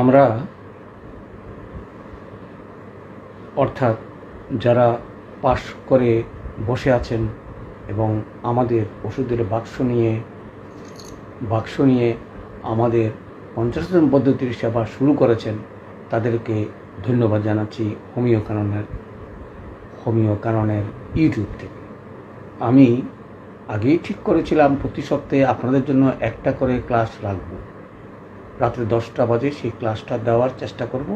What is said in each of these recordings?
আমরা অর্থাৎ যারা পাশ করে বসে আছেন এবং আমাদের ওষুধের বাক্স নিয়ে বাক্স নিয়ে আমাদের পঞ্চাশতম পদ্ধতির সেবা শুরু করেছেন তাদেরকে ধন্যবাদ জানাচ্ছি হোমিও কাননের হোমিও কাননের ইউটিউব থেকে আমি আগেই ঠিক করেছিলাম প্রতি সপ্তাহে আপনাদের জন্য একটা করে ক্লাস রাখবো রাত্রে দশটা বাজে সেই ক্লাসটা দেওয়ার চেষ্টা করব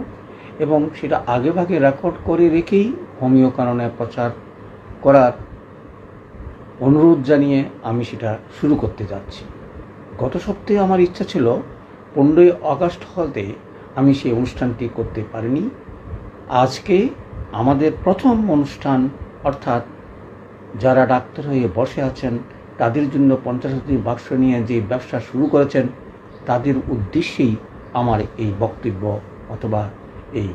এবং সেটা আগেভাগে রেকর্ড করে রেখেই হোমিও কারণে প্রচার করার অনুরোধ জানিয়ে আমি সেটা শুরু করতে যাচ্ছি গত সপ্তাহে আমার ইচ্ছা ছিল পনেরোই আগস্ট হতে আমি সেই অনুষ্ঠানটি করতে পারিনি আজকে আমাদের প্রথম অনুষ্ঠান অর্থাৎ যারা ডাক্তার হয়ে বসে আছেন তাদের জন্য পঞ্চাশ বাক্স নিয়ে যে ব্যবসা শুরু করেছেন তাদের উদ্দেশ্যেই আমার এই বক্তব্য অথবা এই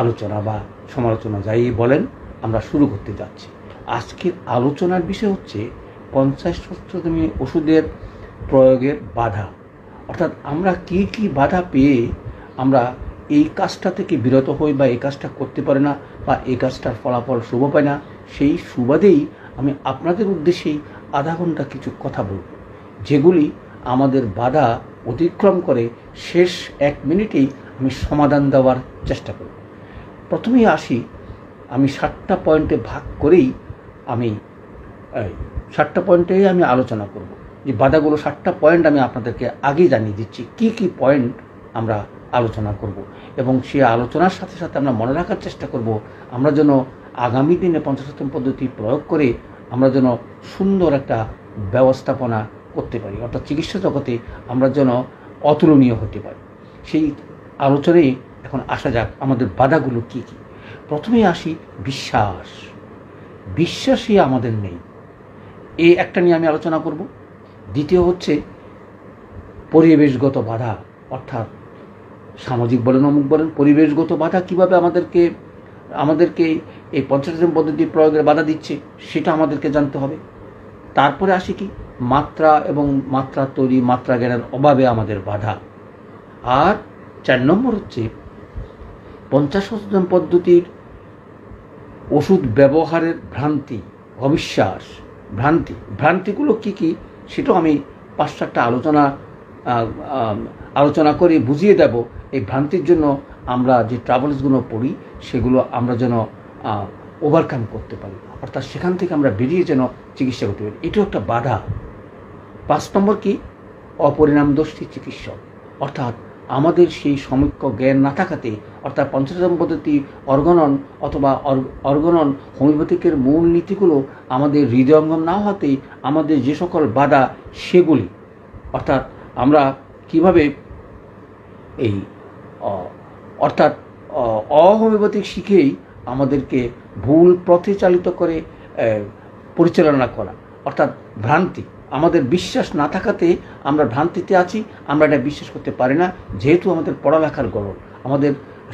আলোচনা বা সমালোচনা যাই বলেন আমরা শুরু করতে যাচ্ছি আজকের আলোচনার বিষয় হচ্ছে পঞ্চাশ শতকমি ওষুধের প্রয়োগের বাধা অর্থাৎ আমরা কি কি বাধা পেয়ে আমরা এই কাজটা থেকে বিরত হই বা এই কাজটা করতে পারে না বা এই কাজটার ফলাফল শুভ পায় না সেই সুবাদেই আমি আপনাদের উদ্দেশ্যেই আধা ঘন্টা কিছু কথা বলব যেগুলি আমাদের বাধা অতিক্রম করে শেষ এক মিনিটেই আমি সমাধান দেওয়ার চেষ্টা করব প্রথমেই আসি আমি সাতটা পয়েন্টে ভাগ করেই আমি সাতটা পয়েন্টেই আমি আলোচনা করব যে বাধাগুলো সাতটা পয়েন্ট আমি আপনাদেরকে আগেই জানিয়ে দিচ্ছি কি কি পয়েন্ট আমরা আলোচনা করব এবং সে আলোচনার সাথে সাথে আমরা মনে রাখার চেষ্টা করব আমরা যেন আগামী দিনে পঞ্চাশতম পদ্ধতি প্রয়োগ করে আমরা যেন সুন্দর একটা ব্যবস্থাপনা করতে পারি অর্থাৎ চিকিৎসা জগতে আমরা যেন অতুলনীয় হতে পারি সেই আলোচনায় এখন আসা যাক আমাদের বাধাগুলো কী কী প্রথমে আসি বিশ্বাস বিশ্বাসই আমাদের নেই এই একটা নিয়ে আমি আলোচনা করব দ্বিতীয় হচ্ছে পরিবেশগত বাধা অর্থাৎ সামাজিক বলেন অমুক বলেন পরিবেশগত বাধা কিভাবে আমাদেরকে আমাদেরকে এই পঞ্চাশজন পদ্ধতি প্রয়োগের বাধা দিচ্ছে সেটা আমাদেরকে জানতে হবে তারপরে আসি কি মাত্রা এবং মাত্রা তৈরি মাত্রা জ্ঞানের অভাবে আমাদের বাধা আর চার নম্বর হচ্ছে পঞ্চাশ সচেতন পদ্ধতির ওষুধ ব্যবহারের ভ্রান্তি অবিশ্বাস ভ্রান্তি ভ্রান্তিগুলো কি কি সেটাও আমি পাঁচ চারটা আলোচনা আলোচনা করে বুঝিয়ে দেব এই ভ্রান্তির জন্য আমরা যে ট্রাভেলসগুলো পড়ি সেগুলো আমরা যেন ওভারকাম করতে পারি অর্থাৎ সেখান থেকে আমরা বেরিয়ে যেন চিকিৎসা করতে পারি এটাও একটা বাধা পাঁচ নম্বর কি অপরিণামদর্শী চিকিৎসক অর্থাৎ আমাদের সেই সমীক্ষ জ্ঞান না থাকাতে অর্থাৎ পঞ্চতম পদ্ধতি অর্গনন অথবা অর্গনন হোমিওপ্যাথিকের মূল নীতিগুলো আমাদের হৃদয়ঙ্গম না হতে আমাদের যে সকল বাধা সেগুলি অর্থাৎ আমরা কিভাবে এই অর্থাৎ অহোমিওপ্যাথিক শিখেই আমাদেরকে ভুল পথে চালিত করে পরিচালনা করা অর্থাৎ ভ্রান্তি আমাদের বিশ্বাস না থাকাতে আমরা ভ্রান্তিতে আছি আমরা এটা বিশ্বাস করতে পারি না যেহেতু আমাদের পড়ালেখার গলদ আমাদের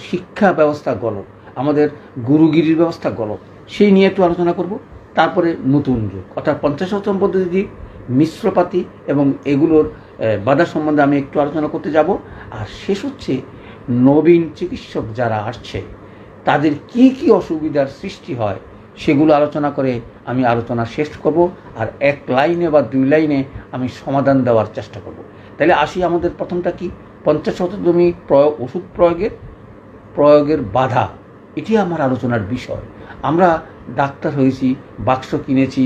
শিক্ষা ব্যবস্থা গলদ আমাদের গুরুগিরির ব্যবস্থা গলদ সেই নিয়ে একটু আলোচনা করব তারপরে নতুন যুগ অর্থাৎ পঞ্চাশ শতম পদ্ধতি মিশ্রপাতি এবং এগুলোর বাধা সম্বন্ধে আমি একটু আলোচনা করতে যাব আর শেষ হচ্ছে নবীন চিকিৎসক যারা আসছে তাদের কি কি অসুবিধার সৃষ্টি হয় সেগুলো আলোচনা করে আমি আলোচনা শেষ করব আর এক লাইনে বা দুই লাইনে আমি সমাধান দেওয়ার চেষ্টা করব তাহলে আসি আমাদের প্রথমটা কি পঞ্চাশ জমি প্রয়োগ ওষুধ প্রয়োগের প্রয়োগের বাধা এটি আমার আলোচনার বিষয় আমরা ডাক্তার হয়েছি বাক্স কিনেছি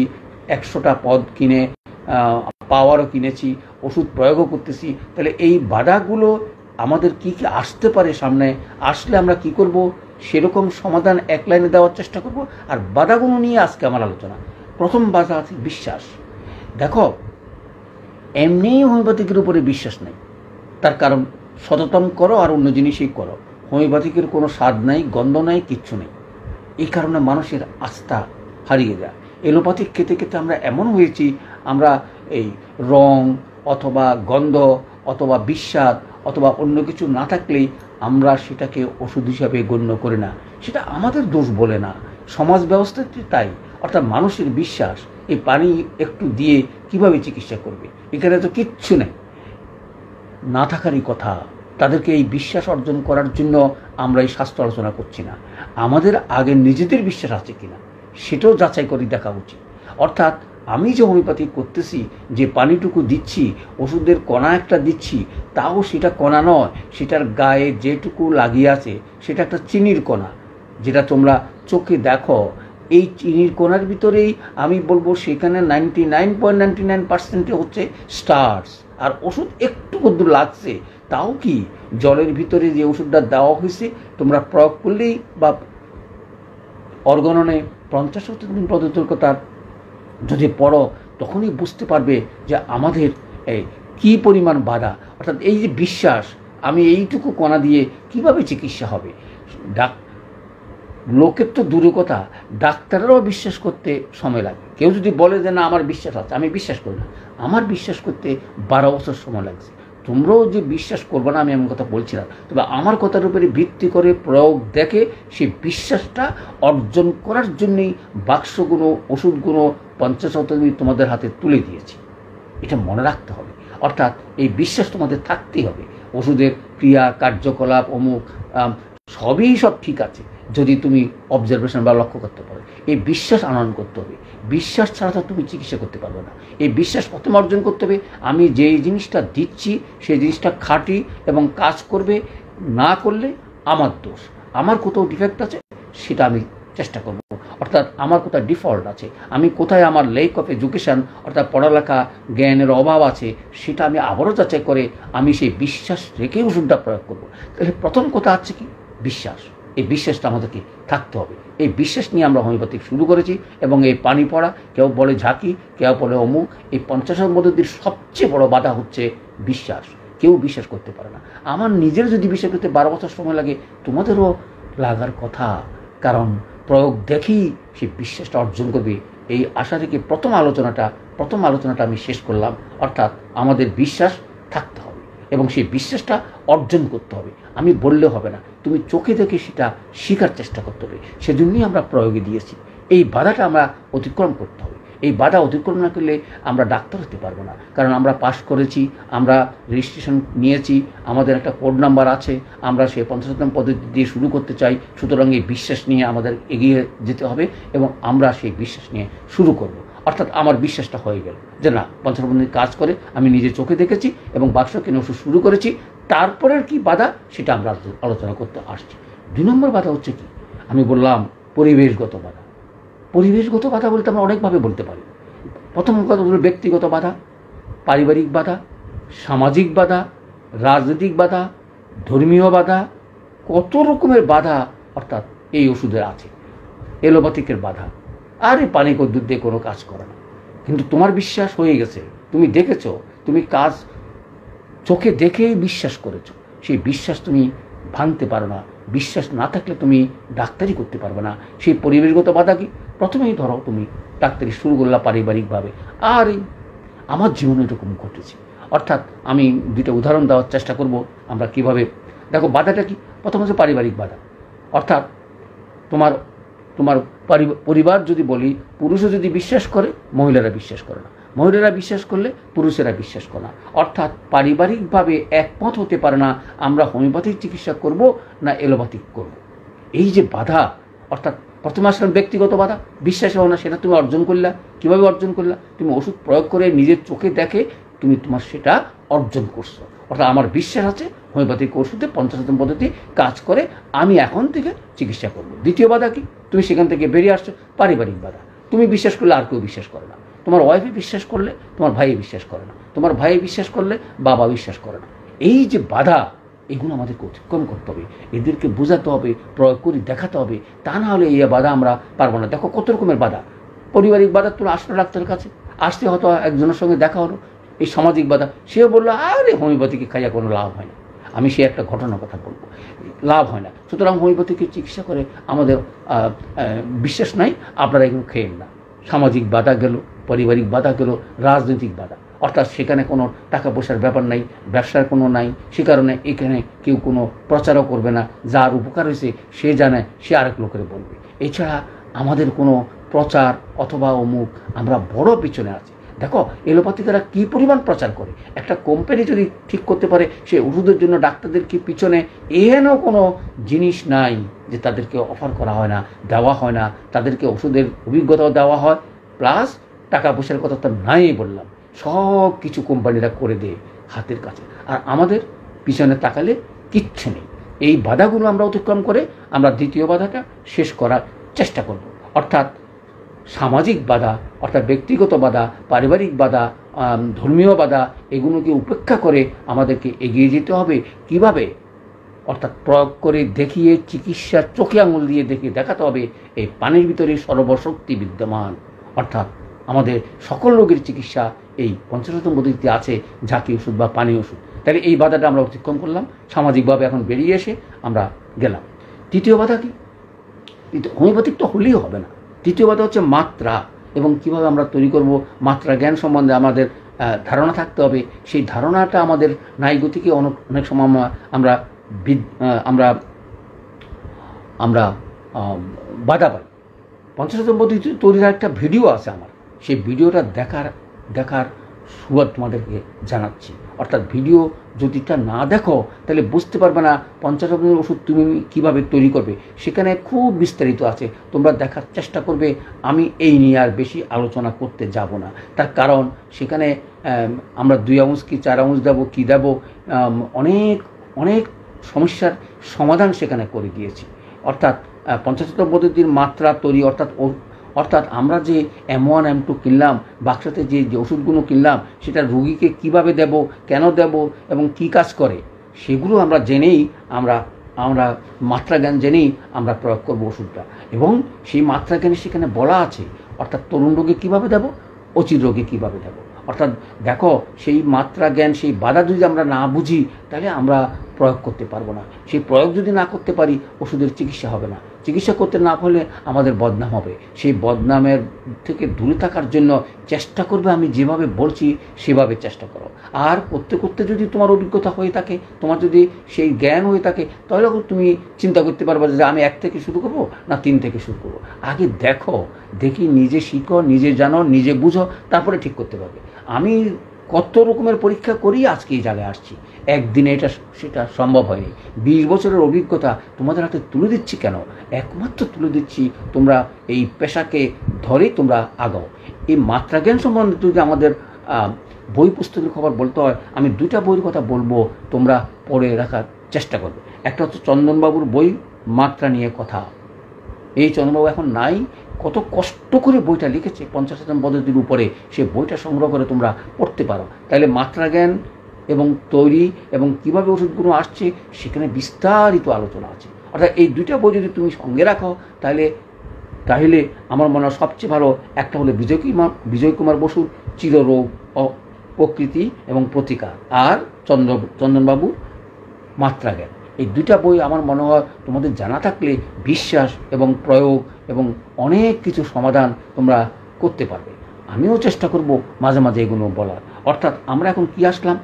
একশোটা পদ কিনে পাওয়ারও কিনেছি ওষুধ প্রয়োগও করতেছি তাহলে এই বাধাগুলো আমাদের কি কি আসতে পারে সামনে আসলে আমরা কি করব সেরকম সমাধান এক লাইনে দেওয়ার চেষ্টা করব আর বাধাগুলো নিয়ে আজকে আমার আলোচনা প্রথম বাধা আছে বিশ্বাস দেখো এমনিই হোমিওপ্যাথিকের উপরে বিশ্বাস নেই তার কারণ সচেতন করো আর অন্য জিনিসই করো হোমিওপ্যাথিকের কোনো স্বাদ নাই গন্ধ নাই কিচ্ছু নেই এই কারণে মানুষের আস্থা হারিয়ে যায় এলোপ্যাথিক খেতে খেতে আমরা এমন হয়েছি আমরা এই রং অথবা গন্ধ অথবা বিশ্বাস অথবা অন্য কিছু না থাকলেই আমরা সেটাকে ওষুধ হিসাবে গণ্য করি না সেটা আমাদের দোষ বলে না সমাজ ব্যবস্থাটি তাই অর্থাৎ মানুষের বিশ্বাস এই পানি একটু দিয়ে কিভাবে চিকিৎসা করবে এখানে তো কিচ্ছু নেই না থাকারই কথা তাদেরকে এই বিশ্বাস অর্জন করার জন্য আমরা এই স্বাস্থ্য আলোচনা করছি না আমাদের আগে নিজেদের বিশ্বাস আছে কিনা সেটাও যাচাই করে দেখা উচিত অর্থাৎ আমি যে হোমিওপ্যাথি করতেছি যে পানিটুকু দিচ্ছি ওষুধের কণা একটা দিচ্ছি তাও সেটা কণা নয় সেটার গায়ে যেটুকু লাগিয়ে আছে সেটা একটা চিনির কণা যেটা তোমরা চোখে দেখো এই চিনির কণার ভিতরেই আমি বলবো সেখানে ninety nine point ninety nine পার্সেন্টে হচ্ছে স্টার্স আর ওষুধ একটু কদ্দূর লাগছে তাও কি জলের ভিতরে যে ওষুধটা দেওয়া হয়েছে তোমরা প্রয়োগ করলেই বা অর্গননে পঞ্চাশ শতাংশ পদার্থকতার যদি পড়ো তখনই বুঝতে পারবে যে আমাদের এই কী পরিমাণ বাধা অর্থাৎ এই যে বিশ্বাস আমি এইটুকু কণা দিয়ে কিভাবে চিকিৎসা হবে ডাক লোকের তো দূরে কথা ডাক্তারেরও বিশ্বাস করতে সময় লাগে কেউ যদি বলে যে না আমার বিশ্বাস আছে আমি বিশ্বাস করি না আমার বিশ্বাস করতে বারো বছর সময় লাগছে তোমরাও যে বিশ্বাস করবে না আমি এমন কথা বলছি না তবে আমার কথার উপরে ভিত্তি করে প্রয়োগ দেখে সেই বিশ্বাসটা অর্জন করার জন্যেই বাক্সগুলো ওষুধগুলো পঞ্চাশ শতাংশ তোমাদের হাতে তুলে দিয়েছি এটা মনে রাখতে হবে অর্থাৎ এই বিশ্বাস তোমাদের থাকতেই হবে ওষুধের ক্রিয়া কার্যকলাপ অমুক সবই সব ঠিক আছে যদি তুমি অবজারভেশন বা লক্ষ্য করতে পারো এই বিশ্বাস আনয়ন করতে হবে বিশ্বাস ছাড়া তো তুমি চিকিৎসা করতে পারবে না এই বিশ্বাস প্রথম অর্জন করতে হবে আমি যেই জিনিসটা দিচ্ছি সেই জিনিসটা খাঁটি এবং কাজ করবে না করলে আমার দোষ আমার কোথাও ডিফেক্ট আছে সেটা আমি চেষ্টা করব অর্থাৎ আমার কোথায় ডিফল্ট আছে আমি কোথায় আমার লেক অফ এডুকেশান অর্থাৎ পড়ালেখা জ্ঞানের অভাব আছে সেটা আমি আবারও যাচাই করে আমি সেই বিশ্বাস রেখে ওষুধটা প্রয়োগ করব তাহলে প্রথম কথা আছে কি বিশ্বাস এই বিশ্বাসটা আমাদেরকে থাকতে হবে এই বিশ্বাস নিয়ে আমরা হোমিওপ্যাথিক শুরু করেছি এবং এই পানি পড়া কেউ বলে ঝাঁকি কেউ বলে অমুক এই পঞ্চাশের মধ্যে সবচেয়ে বড় বাধা হচ্ছে বিশ্বাস কেউ বিশ্বাস করতে পারে না আমার নিজের যদি বিশ্বাস করতে বারো বছর সময় লাগে তোমাদেরও লাগার কথা কারণ প্রয়োগ দেখেই সে বিশ্বাসটা অর্জন করবে এই আশা থেকে প্রথম আলোচনাটা প্রথম আলোচনাটা আমি শেষ করলাম অর্থাৎ আমাদের বিশ্বাস থাকতে হবে এবং সেই বিশ্বাসটা অর্জন করতে হবে আমি বললে হবে না তুমি চোখে দেখে সেটা শেখার চেষ্টা করতে হবে সেজন্যই আমরা প্রয়োগে দিয়েছি এই বাধাটা আমরা অতিক্রম করতে হবে এই বাধা অতিক্রম না করলে আমরা ডাক্তার হতে পারবো না কারণ আমরা পাস করেছি আমরা রেজিস্ট্রেশন নিয়েছি আমাদের একটা কোড নাম্বার আছে আমরা সেই পঞ্চাশতম পদ্ধতি দিয়ে শুরু করতে চাই সুতরাং এই বিশ্বাস নিয়ে আমাদের এগিয়ে যেতে হবে এবং আমরা সেই বিশ্বাস নিয়ে শুরু করবো অর্থাৎ আমার বিশ্বাসটা হয়ে গেল যে না পঞ্চানবন্দির কাজ করে আমি নিজে চোখে দেখেছি এবং বাক্স কেন ওষুধ শুরু করেছি তারপরের কি বাধা সেটা আমরা আলোচনা করতে আসছি দুই নম্বর বাধা হচ্ছে কি আমি বললাম পরিবেশগত বাধা পরিবেশগত বাধা বলতে আমরা অনেকভাবে বলতে পারি প্রথম কথা হলো ব্যক্তিগত বাধা পারিবারিক বাধা সামাজিক বাধা রাজনৈতিক বাধা ধর্মীয় বাধা কত রকমের বাধা অর্থাৎ এই ওষুধের আছে এলোপ্যাথিকের বাধা আরে পানি কদ্দুর দিয়ে কোনো কাজ করে না কিন্তু তোমার বিশ্বাস হয়ে গেছে তুমি দেখেছ তুমি কাজ চোখে দেখেই বিশ্বাস করেছ সেই বিশ্বাস তুমি ভাঙতে পারো না বিশ্বাস না থাকলে তুমি ডাক্তারি করতে পারবে না সেই পরিবেশগত বাধা কি প্রথমেই ধরো তুমি ডাক্তারি শুরু করলা পারিবারিকভাবে আর আমার জীবনে এরকম ঘটেছে অর্থাৎ আমি দুইটা উদাহরণ দেওয়ার চেষ্টা করব আমরা কিভাবে দেখো বাধাটা কি প্রথম হচ্ছে পারিবারিক বাধা অর্থাৎ তোমার তোমার পরিবার যদি বলি পুরুষও যদি বিশ্বাস করে মহিলারা বিশ্বাস করে না মহিলারা বিশ্বাস করলে পুরুষেরা বিশ্বাস করে না অর্থাৎ পারিবারিকভাবে একমত হতে পারে না আমরা হোমিওপ্যাথিক চিকিৎসা করব না এলোপ্যাথিক করব এই যে বাধা অর্থাৎ প্রথমে আসলাম ব্যক্তিগত বাধা বিশ্বাস হও না সেটা তুমি অর্জন করলা কিভাবে অর্জন করলা তুমি ওষুধ প্রয়োগ করে নিজের চোখে দেখে তুমি তোমার সেটা অর্জন করছো অর্থাৎ আমার বিশ্বাস আছে হোমিওপ্যাথিক ওষুধে পঞ্চাশতম পদ্ধতি কাজ করে আমি এখন থেকে চিকিৎসা করব দ্বিতীয় বাধা কি তুমি সেখান থেকে বেরিয়ে আসছো পারিবারিক বাধা তুমি বিশ্বাস করলে আর কেউ বিশ্বাস করে না তোমার ওয়াইফে বিশ্বাস করলে তোমার ভাই বিশ্বাস করে না তোমার ভাই বিশ্বাস করলে বাবা বিশ্বাস করে না এই যে বাধা এগুলো আমাদেরকে অতিক্রম করতে হবে এদেরকে বোঝাতে হবে প্রয়োগ করে দেখাতে হবে তা না হলে এই বাধা আমরা পারবো না দেখো কত রকমের বাধা পারিবারিক বাধা তুমি আসলো ডাক্তারের কাছে আসতে হয়তো একজনের সঙ্গে দেখা হলো এই সামাজিক বাধা সেও বললো আরে হোমিওপ্যাথিকে খাইয়া কোনো লাভ হয় না আমি সে একটা ঘটনার কথা বলবো লাভ হয় না সুতরাং হোমিওপ্যাথিকে চিকিৎসা করে আমাদের বিশ্বাস নাই আপনারা এগুলো খেয়েন না সামাজিক বাধা গেল পারিবারিক বাধা গেল রাজনৈতিক বাধা অর্থাৎ সেখানে কোনো টাকা পয়সার ব্যাপার নাই ব্যবসার কোনো নাই সে কারণে এখানে কেউ কোনো প্রচারও করবে না যার উপকার হয়েছে সে জানে সে আরেক লোকের বলবে এছাড়া আমাদের কোনো প্রচার অথবা অমুক আমরা বড় পিছনে আছি দেখো এলোপাতি তারা কি পরিমাণ প্রচার করে একটা কোম্পানি যদি ঠিক করতে পারে সে ওষুধের জন্য ডাক্তারদের কি পিছনে এহেন কোনো জিনিস নাই যে তাদেরকে অফার করা হয় না দেওয়া হয় না তাদেরকে ওষুধের অভিজ্ঞতাও দেওয়া হয় প্লাস টাকা পয়সার কথা তো নাই বললাম সব কিছু কোম্পানিরা করে দেয় হাতের কাছে আর আমাদের পিছনে তাকালে কিচ্ছু নেই এই বাধাগুলো আমরা অতিক্রম করে আমরা দ্বিতীয় বাধাটা শেষ করার চেষ্টা করব অর্থাৎ সামাজিক বাধা অর্থাৎ ব্যক্তিগত বাধা পারিবারিক বাধা ধর্মীয় বাধা এগুলোকে উপেক্ষা করে আমাদেরকে এগিয়ে যেতে হবে কিভাবে অর্থাৎ প্রয়োগ করে দেখিয়ে চিকিৎসা চোখে আঙুল দিয়ে দেখে দেখাতে হবে এই পানির ভিতরে সর্বশক্তি বিদ্যমান অর্থাৎ আমাদের সকল রোগের চিকিৎসা এই পঞ্চশতম পদ্ধতিতে আছে ঝাঁকি ওষুধ বা পানি ওষুধ তাহলে এই বাধাটা আমরা অতিক্রম করলাম সামাজিকভাবে এখন বেরিয়ে এসে আমরা গেলাম তৃতীয় বাধা কি হোমিওপ্যাথিক তো হলেই হবে না তৃতীয় কথা হচ্ছে মাত্রা এবং কিভাবে আমরা তৈরি করব মাত্রা জ্ঞান সম্বন্ধে আমাদের ধারণা থাকতে হবে সেই ধারণাটা আমাদের নাইগতিকে অনেক অনেক সময় আমরা আমরা আমরা বাধা পাই পঞ্চাশতম তৈরি তৈরির একটা ভিডিও আছে আমার সেই ভিডিওটা দেখার দেখার সুবাদ তোমাদেরকে জানাচ্ছি অর্থাৎ ভিডিও যদি তা না দেখো তাহলে বুঝতে পারবে না পঞ্চাশ রকমের ওষুধ তুমি কীভাবে তৈরি করবে সেখানে খুব বিস্তারিত আছে তোমরা দেখার চেষ্টা করবে আমি এই নিয়ে আর বেশি আলোচনা করতে যাব না তার কারণ সেখানে আমরা দুই আউন্স কি চার আউন্স দেবো কী দেবো অনেক অনেক সমস্যার সমাধান সেখানে করে দিয়েছি অর্থাৎ পঞ্চাশতম পদ্ধতির মাত্রা তৈরি অর্থাৎ অর্থাৎ আমরা যে এম ওয়ান এম টু কিনলাম বাক্সাতে যে যে ওষুধগুলো কিনলাম সেটা রুগীকে কিভাবে দেব কেন দেব এবং কী কাজ করে সেগুলো আমরা জেনেই আমরা আমরা মাত্রা জ্ঞান জেনেই আমরা প্রয়োগ করবো ওষুধটা এবং সেই মাত্রা জ্ঞানে সেখানে বলা আছে অর্থাৎ তরুণ রোগে কীভাবে দেব অচির রোগে কীভাবে দেব অর্থাৎ দেখো সেই মাত্রা জ্ঞান সেই বাধা যদি আমরা না বুঝি তাহলে আমরা প্রয়োগ করতে পারবো না সেই প্রয়োগ যদি না করতে পারি ওষুধের চিকিৎসা হবে না চিকিৎসা করতে না পারলে আমাদের বদনাম হবে সেই বদনামের থেকে দূরে থাকার জন্য চেষ্টা করবে আমি যেভাবে বলছি সেভাবে চেষ্টা করো আর করতে করতে যদি তোমার অভিজ্ঞতা হয়ে থাকে তোমার যদি সেই জ্ঞান হয়ে থাকে তাহলে তুমি চিন্তা করতে পারবে যে আমি এক থেকে শুরু করবো না তিন থেকে শুরু করবো আগে দেখো দেখি নিজে শিখো নিজে জানো নিজে বুঝো তারপরে ঠিক করতে পারবে আমি কত রকমের পরীক্ষা করি আজকে এই জায়গায় আসছি একদিনে এটা সেটা সম্ভব হয়নি বিশ বছরের অভিজ্ঞতা তোমাদের হাতে তুলে দিচ্ছি কেন একমাত্র তুলে দিচ্ছি তোমরা এই পেশাকে ধরেই তোমরা আগাও এই মাত্রা জ্ঞান সম্বন্ধে যদি আমাদের বই পুস্তকের খবর বলতে হয় আমি দুইটা বইয়ের কথা বলবো তোমরা পড়ে রাখার চেষ্টা করবে একটা হচ্ছে চন্দনবাবুর বই মাত্রা নিয়ে কথা এই চন্দনবাবু এখন নাই কত কষ্ট করে বইটা লিখেছে পঞ্চাশ হাজার পদ্ধতির উপরে সে বইটা সংগ্রহ করে তোমরা পড়তে পারো তাহলে মাত্রা জ্ঞান এবং তৈরি এবং কীভাবে ওষুধগুলো আসছে সেখানে বিস্তারিত আলোচনা আছে অর্থাৎ এই দুইটা বই যদি তুমি সঙ্গে রাখো তাহলে তাহলে আমার মনে হয় সবচেয়ে ভালো একটা হলো বিজয় কুমার বিজয় কুমার বসুর চিররোগ প্রকৃতি এবং প্রতিকার আর চন্দ্র চন্দনবাবু মাত্রা জ্ঞান এই দুইটা বই আমার মনে হয় তোমাদের জানা থাকলে বিশ্বাস এবং প্রয়োগ এবং অনেক কিছু সমাধান তোমরা করতে পারবে আমিও চেষ্টা করব মাঝে মাঝে এগুলো বলার অর্থাৎ আমরা এখন কি আসলাম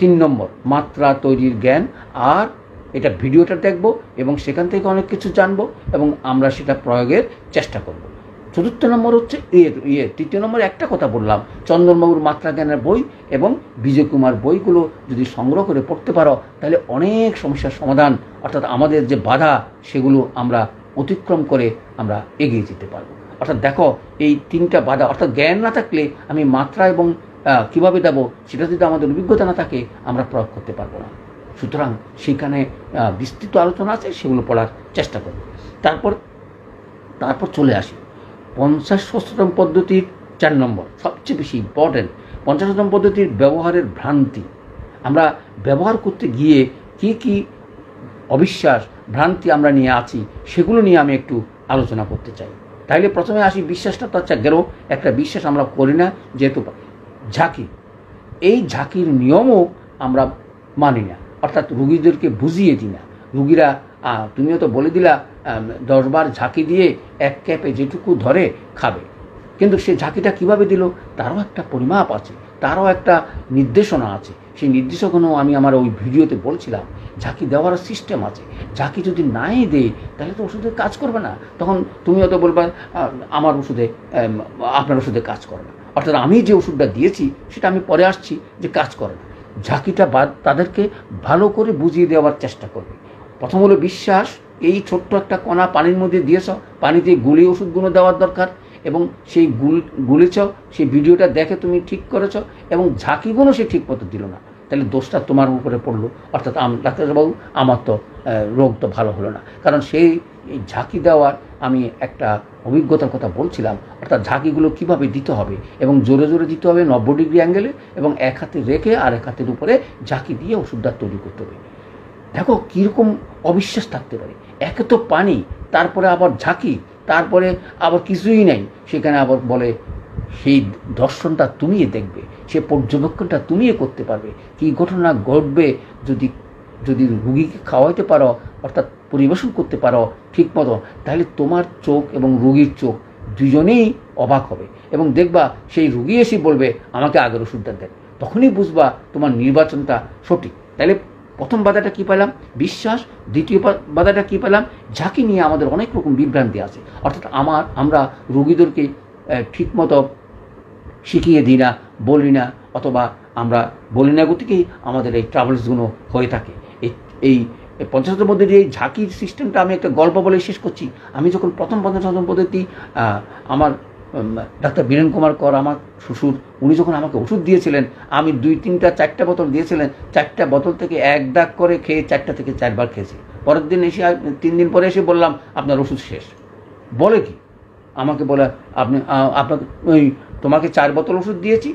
তিন নম্বর মাত্রা তৈরির জ্ঞান আর এটা ভিডিওটা দেখব এবং সেখান থেকে অনেক কিছু জানব এবং আমরা সেটা প্রয়োগের চেষ্টা করব চতুর্থ নম্বর হচ্ছে ইয়ে ইয়ে তৃতীয় নম্বর একটা কথা বললাম চন্দ্রবাবুর মাত্রা জ্ঞানের বই এবং বিজয় কুমার বইগুলো যদি সংগ্রহ করে পড়তে পারো তাহলে অনেক সমস্যার সমাধান অর্থাৎ আমাদের যে বাধা সেগুলো আমরা অতিক্রম করে আমরা এগিয়ে যেতে পারবো অর্থাৎ দেখো এই তিনটা বাধা অর্থাৎ জ্ঞান না থাকলে আমি মাত্রা এবং কিভাবে দেবো সেটা যদি আমাদের অভিজ্ঞতা না থাকে আমরা প্রয়োগ করতে পারবো না সুতরাং সেখানে বিস্তৃত আলোচনা আছে সেগুলো পড়ার চেষ্টা করব তারপর তারপর চলে আসি পঞ্চাশ সচেতন পদ্ধতির চার নম্বর সবচেয়ে বেশি ইম্পর্ট্যান্ট পঞ্চাশ সচেতন পদ্ধতির ব্যবহারের ভ্রান্তি আমরা ব্যবহার করতে গিয়ে কি কি অবিশ্বাস ভ্রান্তি আমরা নিয়ে আছি সেগুলো নিয়ে আমি একটু আলোচনা করতে চাই তাইলে প্রথমে আসি বিশ্বাসটা তো আচ্ছা গেল একটা বিশ্বাস আমরা করি না যেহেতু ঝাঁকি এই ঝাঁকির নিয়মও আমরা মানি না অর্থাৎ রুগীদেরকে বুঝিয়ে দিই না রুগীরা তুমিও তো বলে দিলা দশবার ঝাঁকি দিয়ে এক ক্যাপে যেটুকু ধরে খাবে কিন্তু সে ঝাঁকিটা কিভাবে দিল তারও একটা পরিমাপ আছে তারও একটা নির্দেশনা আছে সেই নির্দেশনাও আমি আমার ওই ভিডিওতে বলছিলাম ঝাঁকি দেওয়ার সিস্টেম আছে ঝাঁকি যদি নাই দেয় তাহলে তো ওষুধে কাজ করবে না তখন তুমি হয়তো বলবা আমার ওষুধে আপনার ওষুধে কাজ করবে না অর্থাৎ আমি যে ওষুধটা দিয়েছি সেটা আমি পরে আসছি যে কাজ করে না ঝাঁকিটা বাদ তাদেরকে ভালো করে বুঝিয়ে দেওয়ার চেষ্টা করবে প্রথম হলো বিশ্বাস এই ছোট্ট একটা কণা পানির মধ্যে দিয়েছ পানিতে গুলি ওষুধগুলো দেওয়ার দরকার এবং সেই গুল গুলেছ সেই ভিডিওটা দেখে তুমি ঠিক করেছ এবং ঝাঁকিগুলো সে ঠিক মতো দিল না তাহলে দোষটা তোমার উপরে পড়লো অর্থাৎ আম ডাক্তারবাবু আমার তো রোগ তো ভালো হলো না কারণ সেই ঝাঁকি দেওয়ার আমি একটা অভিজ্ঞতার কথা বলছিলাম অর্থাৎ ঝাঁকিগুলো কিভাবে দিতে হবে এবং জোরে জোরে দিতে হবে নব্বই ডিগ্রি অ্যাঙ্গেলে এবং এক হাতে রেখে আর এক হাতের উপরে ঝাঁকি দিয়ে ওষুধটা তৈরি করতে হবে দেখো কীরকম অবিশ্বাস থাকতে পারে একে তো পানি তারপরে আবার ঝাঁকি তারপরে আবার কিছুই নাই সেখানে আবার বলে সেই দর্শনটা তুমি দেখবে সে পর্যবেক্ষণটা তুমিও করতে পারবে কী ঘটনা ঘটবে যদি যদি রুগীকে খাওয়াইতে পারো অর্থাৎ পরিবেশন করতে পারো ঠিক মতো তাহলে তোমার চোখ এবং রুগীর চোখ দুজনেই অবাক হবে এবং দেখবা সেই রুগী এসে বলবে আমাকে আগের ওষুধটা দেন তখনই বুঝবা তোমার নির্বাচনটা সঠিক তাহলে প্রথম বাধাটা কী পেলাম বিশ্বাস দ্বিতীয় বাধাটা কী পেলাম যাকে নিয়ে আমাদের অনেক রকম বিভ্রান্তি আছে অর্থাৎ আমার আমরা রুগীদেরকে ঠিকমতো শিখিয়ে দিই না বলি না অথবা আমরা বলি না গতিকেই আমাদের এই ট্রাভেলসগুলো হয়ে থাকে এই পঞ্চাশতম পদ্ধতি এই ঝাঁকির সিস্টেমটা আমি একটা গল্প বলে শেষ করছি আমি যখন প্রথম পঞ্চাশতম পদ্ধতি আমার ডাক্তার বীরেন কুমার কর আমার শ্বশুর উনি যখন আমাকে ওষুধ দিয়েছিলেন আমি দুই তিনটা চারটা বোতল দিয়েছিলেন চারটা বোতল থেকে এক দাগ করে খেয়ে চারটা থেকে চারবার খেয়েছি পরের দিন এসে তিন দিন পরে এসে বললাম আপনার ওষুধ শেষ বলে কি আমাকে বলে আপনি আপনাকে ওই তোমাকে চার বোতল ওষুধ দিয়েছি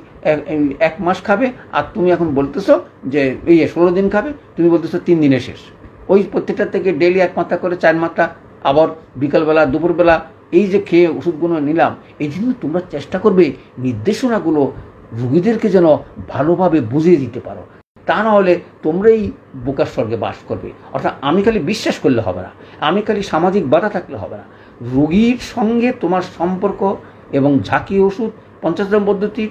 এক মাস খাবে আর তুমি এখন বলতেছো যে এই ইয়ে, ষোলো দিন খাবে তুমি বলতেছো তিন দিনে শেষ ওই প্রত্যেকটা থেকে ডেলি এক মাত্রা করে চার মাত্রা আবার বিকালবেলা দুপুরবেলা এই যে খেয়ে ওষুধগুলো নিলাম এই জন্য তোমরা চেষ্টা করবে নির্দেশনাগুলো রুগীদেরকে যেন ভালোভাবে বুঝিয়ে দিতে পারো তা না হলে তোমরাই বোকার স্বর্গে বাস করবে অর্থাৎ আমি খালি বিশ্বাস করলে হবে না আমি খালি সামাজিক বাধা থাকলে হবে না রুগীর সঙ্গে তোমার সম্পর্ক এবং ঝাঁকি ওষুধ গ্রাম পদ্ধতির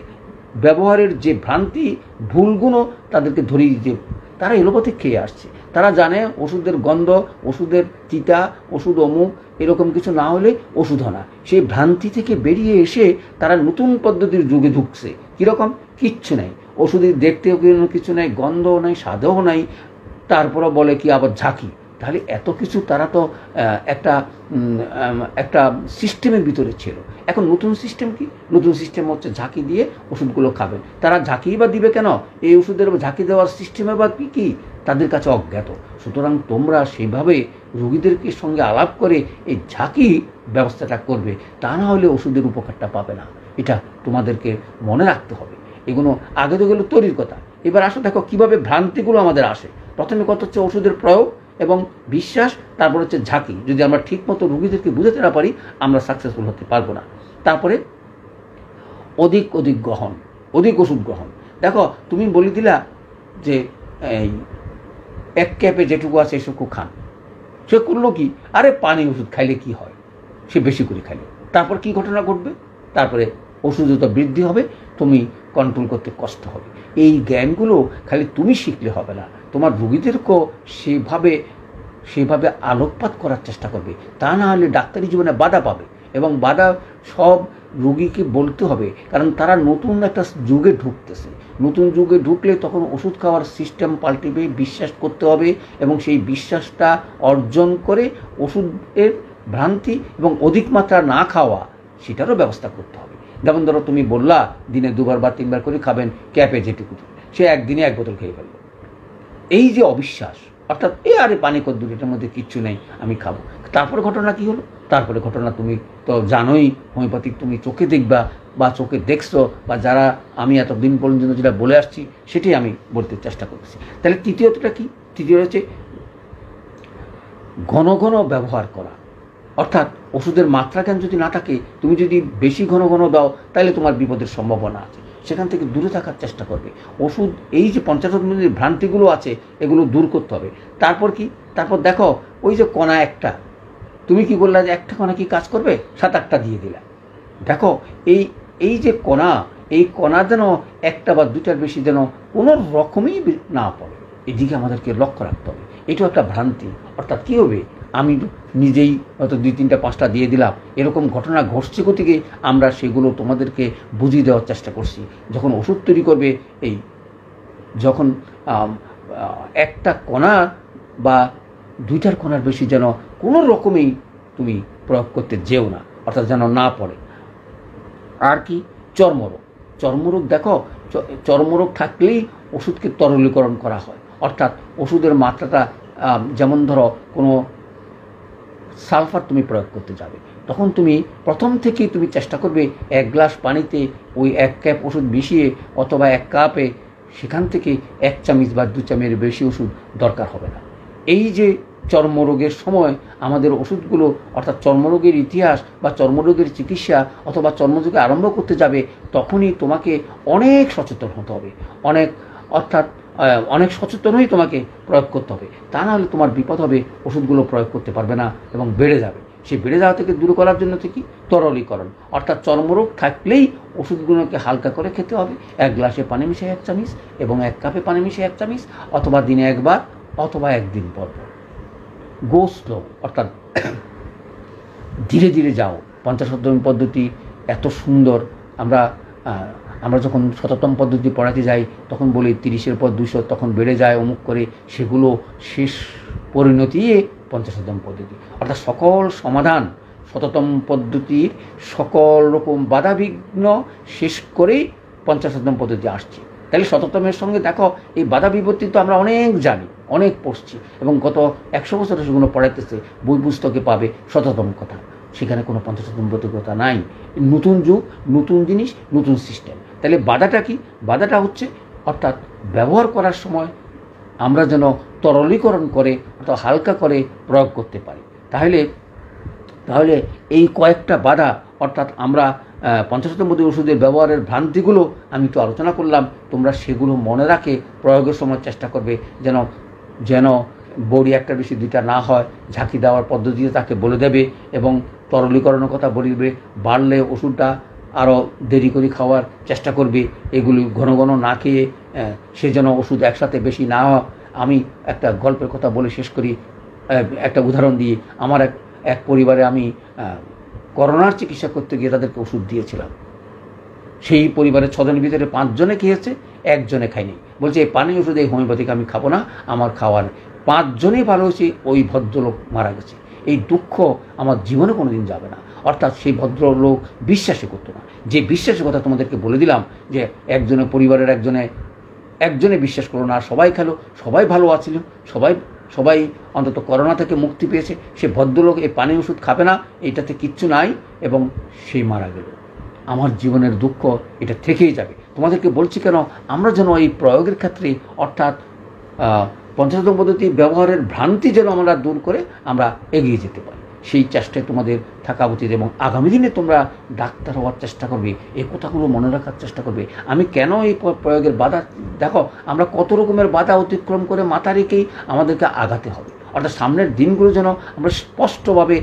ব্যবহারের যে ভ্রান্তি ভুলগুলো তাদেরকে ধরিয়ে দিতে তারা এলোপাথিক খেয়ে আসছে তারা জানে ওষুধের গন্ধ ওষুধের চিতা ওষুধ অমুক এরকম কিছু না হলে ওষুধ না সেই ভ্রান্তি থেকে বেরিয়ে এসে তারা নতুন পদ্ধতির যুগে ঢুকছে কীরকম কিচ্ছু নেই ওষুধের দেখতেও কিছু নেই গন্ধও নাই স্বাদও নাই তারপরও বলে কি আবার ঝাঁকি তাহলে এত কিছু তারা তো একটা একটা সিস্টেমের ভিতরে ছিল এখন নতুন সিস্টেম কি নতুন সিস্টেম হচ্ছে ঝাঁকি দিয়ে ওষুধগুলো খাবেন তারা ঝাঁকিই বা দিবে কেন এই ওষুধের ঝাঁকি দেওয়ার সিস্টেমে বা কী কী তাদের কাছে অজ্ঞাত সুতরাং তোমরা সেইভাবে রোগীদেরকে সঙ্গে আলাপ করে এই ঝাঁকি ব্যবস্থাটা করবে তা না হলে ওষুধের উপকারটা পাবে না এটা তোমাদেরকে মনে রাখতে হবে এগুলো আগে তো গেলো তৈরির কথা এবার আসো দেখো কীভাবে ভ্রান্তিগুলো আমাদের আসে প্রথমে কথা হচ্ছে ওষুধের প্রয়োগ এবং বিশ্বাস তারপর হচ্ছে ঝাঁকি যদি আমরা ঠিকমতো রুগীদেরকে বুঝাতে না পারি আমরা সাকসেসফুল হতে পারবো না তারপরে অধিক অধিক গ্রহণ অধিক ওষুধ গ্রহণ দেখো তুমি বলে দিলা যে এই এক ক্যাপে যেটুকু আছে সেটুকু খান সে করলো কি আরে পানি ওষুধ খাইলে কি হয় সে বেশি করে খাইলে তারপর কি ঘটনা ঘটবে তারপরে ওষুধতা বৃদ্ধি হবে তুমি কন্ট্রোল করতে কষ্ট হবে এই জ্ঞানগুলো খালি তুমি শিখলে হবে না তোমার রুগীদেরকেও সেভাবে সেভাবে আলোকপাত করার চেষ্টা করবে তা না হলে ডাক্তারি জীবনে বাধা পাবে এবং বাধা সব রুগীকে বলতে হবে কারণ তারা নতুন একটা যুগে ঢুকতেছে নতুন যুগে ঢুকলে তখন ওষুধ খাওয়ার সিস্টেম পাল্টিবে বিশ্বাস করতে হবে এবং সেই বিশ্বাসটা অর্জন করে ওষুধের ভ্রান্তি এবং অধিক মাত্রা না খাওয়া সেটারও ব্যবস্থা করতে হবে যেমন ধরো তুমি বললা দিনে দুবার বা তিনবার করে খাবেন ক্যাপে যেটুকু সে একদিনে এক বোতল খেয়ে ফেলবে এই যে অবিশ্বাস অর্থাৎ এ আরে পানি কদ্দুর এটার মধ্যে কিচ্ছু নেই আমি খাবো তারপরে ঘটনা কি হলো তারপরে ঘটনা তুমি তো জানোই হোমিওপ্যাথিক তুমি চোখে দেখবা বা চোখে দেখছো বা যারা আমি এত দিন পর্যন্ত যেটা বলে আসছি সেটাই আমি বলতে চেষ্টা করছি তাহলে তৃতীয়তটা কি তৃতীয় হচ্ছে ঘন ঘন ব্যবহার করা অর্থাৎ ওষুধের মাত্রা কেন যদি না থাকে তুমি যদি বেশি ঘন ঘন দাও তাহলে তোমার বিপদের সম্ভাবনা আছে সেখান থেকে দূরে থাকার চেষ্টা করবে ওষুধ এই যে পঞ্চাশ মিনিট ভ্রান্তিগুলো আছে এগুলো দূর করতে হবে তারপর কি তারপর দেখো ওই যে কণা একটা তুমি কি বললা যে একটা কণা কি কাজ করবে সাত আটটা দিয়ে দিলা দেখো এই এই যে কণা এই কণা যেন একটা বা দুটার বেশি যেন কোনো রকমই না পড়ে এদিকে আমাদেরকে লক্ষ্য রাখতে হবে এটাও একটা ভ্রান্তি অর্থাৎ কী হবে আমি নিজেই হয়তো দুই তিনটা পাঁচটা দিয়ে দিলাম এরকম ঘটনা ঘটছে গতিকে আমরা সেগুলো তোমাদেরকে বুঝিয়ে দেওয়ার চেষ্টা করছি যখন ওষুধ তৈরি করবে এই যখন একটা কণা বা দুইটার কণার বেশি যেন কোনো রকমেই তুমি প্রয়োগ করতে যেও না অর্থাৎ যেন না পড়ে আর কি চর্মরোগ চর্মরোগ দেখো চর্মরোগ থাকলেই ওষুধকে তরলীকরণ করা হয় অর্থাৎ ওষুধের মাত্রাটা যেমন ধরো কোনো সালফার তুমি প্রয়োগ করতে যাবে তখন তুমি প্রথম থেকেই তুমি চেষ্টা করবে এক গ্লাস পানিতে ওই এক ক্যাপ ওষুধ মিশিয়ে অথবা এক কাপে সেখান থেকে এক চামিচ বা দু চামের বেশি ওষুধ দরকার হবে না এই যে চর্মরোগের সময় আমাদের ওষুধগুলো অর্থাৎ চর্মরোগের ইতিহাস বা চর্মরোগের চিকিৎসা অথবা চর্মযোগে আরম্ভ করতে যাবে তখনই তোমাকে অনেক সচেতন হতে হবে অনেক অর্থাৎ অনেক সচেতনই তোমাকে প্রয়োগ করতে হবে তা নাহলে তোমার বিপদ হবে ওষুধগুলো প্রয়োগ করতে পারবে না এবং বেড়ে যাবে সে বেড়ে যাওয়া থেকে দূর করার জন্য থেকে তরলীকরণ অর্থাৎ চর্মরোগ থাকলেই ওষুধগুলোকে হালকা করে খেতে হবে এক গ্লাসে পানি মিশে এক চামিচ এবং এক কাপে পানি মিশে এক চামিচ অথবা দিনে একবার অথবা একদিন পর গোস্ত অর্থাৎ ধীরে ধীরে যাও পঞ্চাশোদ্যমী পদ্ধতি এত সুন্দর আমরা আমরা যখন শততম পদ্ধতি পড়াতে যাই তখন বলি তিরিশের পর দুশো তখন বেড়ে যায় অমুক করে সেগুলো শেষ পরিণতি পঞ্চাশতম পদ্ধতি অর্থাৎ সকল সমাধান শততম পদ্ধতির সকল রকম বাধাবিঘ্ন শেষ করেই পঞ্চাশতম পদ্ধতি আসছে তাহলে শততমের সঙ্গে দেখো এই বাধা বিপত্তি তো আমরা অনেক জানি অনেক পড়ছি এবং গত একশো বছরে সেগুলো পড়াইতেছে বই পুস্তকে পাবে শততম কথা সেখানে কোনো পঞ্চাশতা নাই নতুন যুগ নতুন জিনিস নতুন সিস্টেম তাহলে বাধাটা কি বাধাটা হচ্ছে অর্থাৎ ব্যবহার করার সময় আমরা যেন তরলীকরণ করে অর্থাৎ হালকা করে প্রয়োগ করতে পারি তাহলে তাহলে এই কয়েকটা বাধা অর্থাৎ আমরা পঞ্চাশ মধ্যে ওষুধের ব্যবহারের ভ্রান্তিগুলো আমি একটু আলোচনা করলাম তোমরা সেগুলো মনে রাখে প্রয়োগের সময় চেষ্টা করবে যেন যেন বড়ি একটা বেশি দুইটা না হয় ঝাঁকি দেওয়ার পদ্ধতিতে তাকে বলে দেবে এবং তরলীকরণের কথা বলিবে বাড়লে ওষুধটা আরও দেরি করে খাওয়ার চেষ্টা করবে এগুলি ঘন ঘন না খেয়ে সে যেন ওষুধ একসাথে বেশি না আমি একটা গল্পের কথা বলে শেষ করি একটা উদাহরণ দিয়ে আমার এক এক পরিবারে আমি করোনার চিকিৎসা করতে গিয়ে তাদেরকে ওষুধ দিয়েছিলাম সেই পরিবারের ছজনের ভিতরে পাঁচজনে খেয়েছে একজনে খায়নি বলছে এই পানি ওষুধ এই হোমিওপ্যাথিক আমি খাবো না আমার খাওয়ার পাঁচজনেই ভালো হয়েছে ওই ভদ্রলোক মারা গেছে এই দুঃখ আমার জীবনে কোনো দিন যাবে না অর্থাৎ সেই ভদ্রলোক বিশ্বাসই করতো না যে বিশ্বাসের কথা তোমাদেরকে বলে দিলাম যে একজনের পরিবারের একজনে একজনে বিশ্বাস করো না সবাই খেলো সবাই ভালো আছিল সবাই সবাই অন্তত করোনা থেকে মুক্তি পেয়েছে সে ভদ্রলোক এই পানি ওষুধ খাবে না এটাতে কিচ্ছু নাই এবং সেই মারা গেল আমার জীবনের দুঃখ এটা থেকেই যাবে তোমাদেরকে বলছি কেন আমরা যেন এই প্রয়োগের ক্ষেত্রে অর্থাৎ পঞ্চাশতম পদ্ধতি ব্যবহারের ভ্রান্তি যেন আমরা দূর করে আমরা এগিয়ে যেতে পারি সেই চেষ্টায় তোমাদের থাকা উচিত এবং আগামী দিনে তোমরা ডাক্তার হওয়ার চেষ্টা করবে এই কথাগুলো মনে রাখার চেষ্টা করবে আমি কেন এই প্রয়োগের বাধা দেখো আমরা কত রকমের বাধা অতিক্রম করে মাথা রেখেই আমাদেরকে আগাতে হবে অর্থাৎ সামনের দিনগুলো যেন আমরা স্পষ্টভাবে